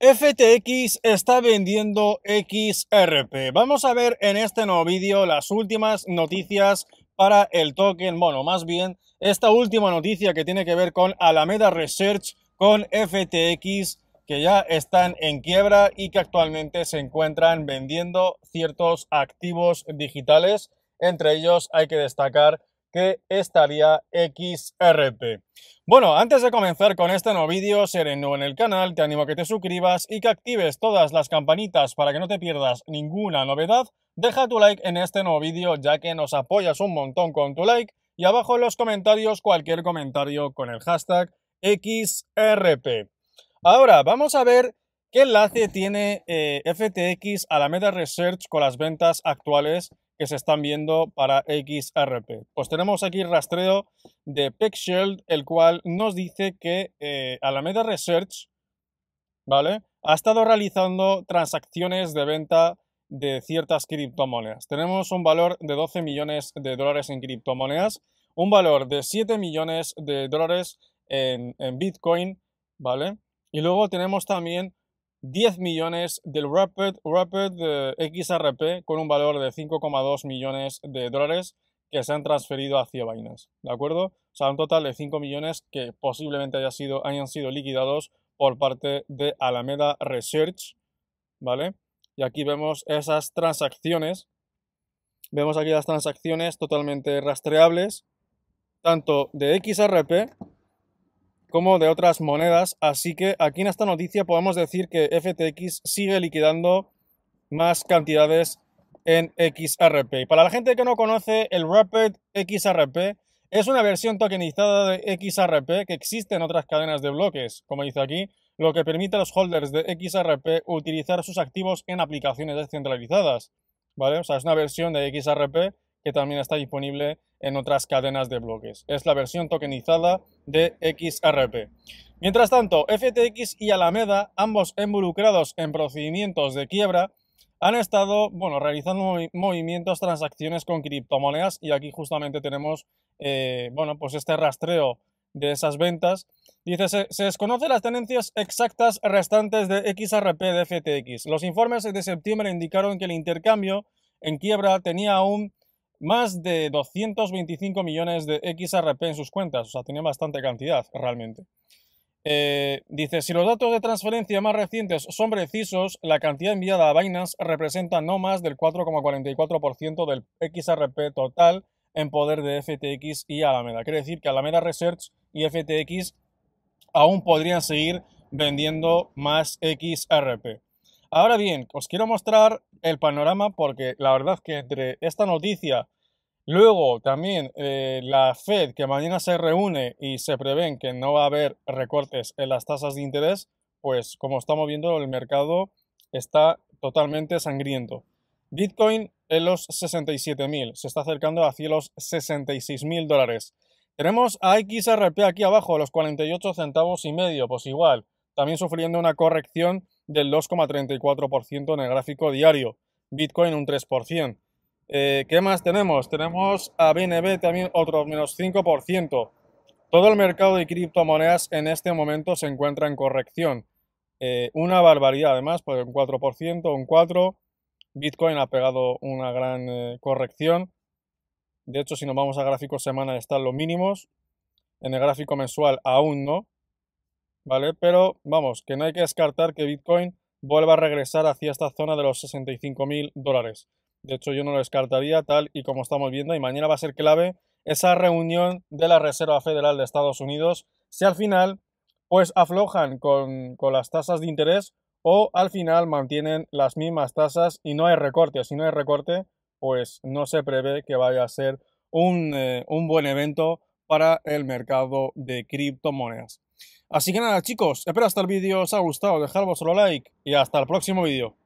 FTX está vendiendo XRP. Vamos a ver en este nuevo vídeo las últimas noticias para el token, bueno, más bien esta última noticia que tiene que ver con Alameda Research con FTX que ya están en quiebra y que actualmente se encuentran vendiendo ciertos activos digitales. Entre ellos hay que destacar que estaría XRP. Bueno, antes de comenzar con este nuevo vídeo, seré nuevo en el canal, te animo a que te suscribas y que actives todas las campanitas para que no te pierdas ninguna novedad. Deja tu like en este nuevo vídeo ya que nos apoyas un montón con tu like y abajo en los comentarios cualquier comentario con el hashtag XRP. Ahora, vamos a ver qué enlace tiene eh, FTX a la Meta Research con las ventas actuales que se están viendo para XRP. Pues tenemos aquí el rastreo de PeckShield, el cual nos dice que la eh, Alameda Research, ¿vale? Ha estado realizando transacciones de venta de ciertas criptomonedas. Tenemos un valor de 12 millones de dólares en criptomonedas, un valor de 7 millones de dólares en Bitcoin, ¿vale? Y luego tenemos también 10 millones del Rapid, Rapid eh, XRP con un valor de 5,2 millones de dólares que se han transferido hacia Binance, ¿de acuerdo? O sea, un total de 5 millones que posiblemente haya sido, hayan sido liquidados por parte de Alameda Research, ¿vale? Y aquí vemos esas transacciones, vemos aquí las transacciones totalmente rastreables, tanto de XRP como de otras monedas. Así que aquí en esta noticia podemos decir que FTX sigue liquidando más cantidades en XRP. Y para la gente que no conoce, el Rapid XRP es una versión tokenizada de XRP que existe en otras cadenas de bloques, como dice aquí, lo que permite a los holders de XRP utilizar sus activos en aplicaciones descentralizadas. ¿Vale? O sea, es una versión de XRP que también está disponible en otras cadenas de bloques. Es la versión tokenizada de XRP. Mientras tanto, FTX y Alameda, ambos involucrados en procedimientos de quiebra, han estado bueno, realizando movimientos, transacciones con criptomonedas y aquí justamente tenemos eh, bueno, pues este rastreo de esas ventas. Dice, se, se desconocen las tenencias exactas restantes de XRP de FTX. Los informes de septiembre indicaron que el intercambio en quiebra tenía aún más de 225 millones de XRP en sus cuentas, o sea, tenía bastante cantidad realmente. Eh, dice, si los datos de transferencia más recientes son precisos, la cantidad enviada a Binance representa no más del 4,44% del XRP total en poder de FTX y Alameda. Quiere decir que Alameda Research y FTX aún podrían seguir vendiendo más XRP. Ahora bien, os quiero mostrar el panorama porque la verdad que entre esta noticia, luego también eh, la Fed que mañana se reúne y se prevén que no va a haber recortes en las tasas de interés, pues como estamos viendo el mercado está totalmente sangriento. Bitcoin en los 67.000, se está acercando hacia los 66.000 dólares. Tenemos a XRP aquí abajo, los 48 centavos y medio, pues igual, también sufriendo una corrección del 2,34% en el gráfico diario, Bitcoin un 3%. Eh, ¿Qué más tenemos? Tenemos a BNB también otro menos 5%. Todo el mercado de criptomonedas en este momento se encuentra en corrección. Eh, una barbaridad además, pues un 4%, un 4%. Bitcoin ha pegado una gran eh, corrección. De hecho, si nos vamos a gráfico semanal están los mínimos. En el gráfico mensual aún no. ¿vale? Pero vamos, que no hay que descartar que Bitcoin vuelva a regresar hacia esta zona de los 65 mil dólares. De hecho, yo no lo descartaría tal y como estamos viendo y mañana va a ser clave esa reunión de la Reserva Federal de Estados Unidos, si al final pues aflojan con, las tasas de interés o al final mantienen las mismas tasas y no hay recorte. Si no hay recorte, pues no se prevé que vaya a ser un, eh, un buen evento para el mercado de criptomonedas. Así que nada chicos, espero hasta este el vídeo os ha gustado, dejad vuestro like y hasta el próximo vídeo.